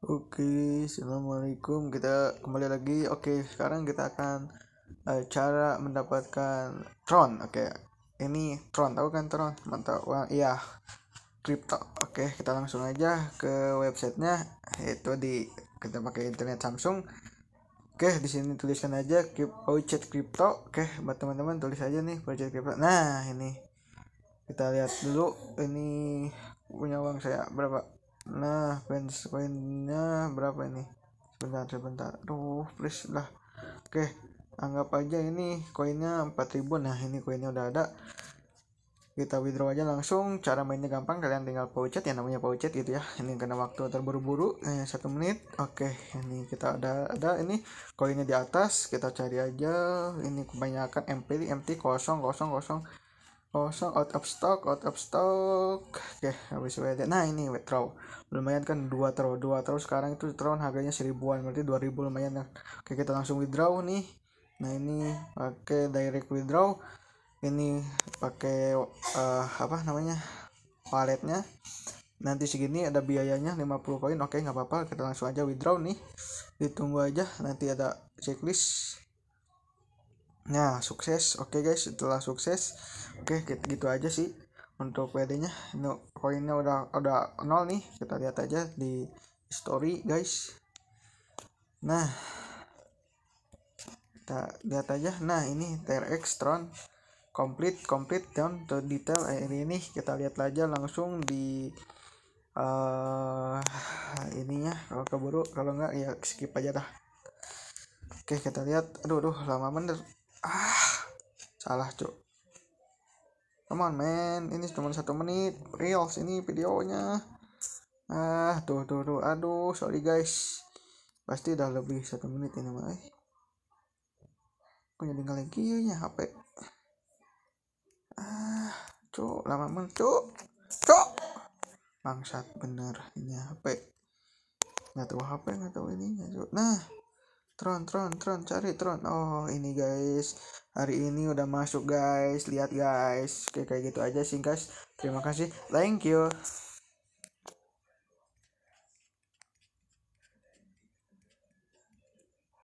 Oke, assalamualaikum. Kita kembali lagi. Oke, sekarang kita akan uh, cara mendapatkan Tron. Oke, ini Tron. Tahu kan Tron? Mantap. Wah, Iya, Crypto. Oke, kita langsung aja ke websitenya. Itu di kita pakai internet Samsung. Oke, di sini tuliskan aja voucher Crypto. Oke, buat teman-teman tulis aja nih voucher Crypto. Nah, ini kita lihat dulu ini punya uang saya berapa nah fans koinnya berapa ini sebentar sebentar tuh please lah oke anggap aja ini koinnya 4000 nah ini koinnya udah ada kita withdraw aja langsung cara mainnya gampang kalian tinggal pouchet ya namanya pouchet gitu ya ini karena waktu terburu-buru eh, satu menit oke ini kita ada ada ini koinnya di atas kita cari aja ini kebanyakan MP MT kosong kosong kosong kosong out of stock out of stock oke okay, habis WD nah ini withdraw lumayan kan dua throw dua throw sekarang itu throw harganya seribuan berarti dua ribu lumayan ya oke kita langsung withdraw nih nah ini pakai direct withdraw ini pakai uh, apa namanya paletnya nanti segini ada biayanya 50 koin oke okay, nggak apa-apa kita langsung aja withdraw nih ditunggu aja nanti ada checklist Nah, sukses. Oke okay, guys, setelah sukses. Oke, okay, gitu, gitu aja sih untuk WD-nya. No, koinnya udah udah nol nih. Kita lihat aja di story, guys. Nah, kita lihat aja. Nah, ini TRX Tron complete complete down to detail air eh, ini kita lihat aja langsung di uh, ininya kalau keburu kalau enggak ya skip aja dah oke kita lihat aduh aduh lama bener salah cuk teman men, ini cuma satu menit reels ini videonya ah tuh tuh tuh aduh sorry guys pasti udah lebih satu menit ini mah punya jadi lagi, ya HP ah cuk lama banget cuk cok bangsat bener ini HP nggak tahu HP nggak tahu ini nggak cuk nah Tron, Tron, Tron, cari Tron. Oh, ini guys. Hari ini udah masuk guys. Lihat guys. Oke, kayak gitu aja sih guys. Terima kasih. Thank you.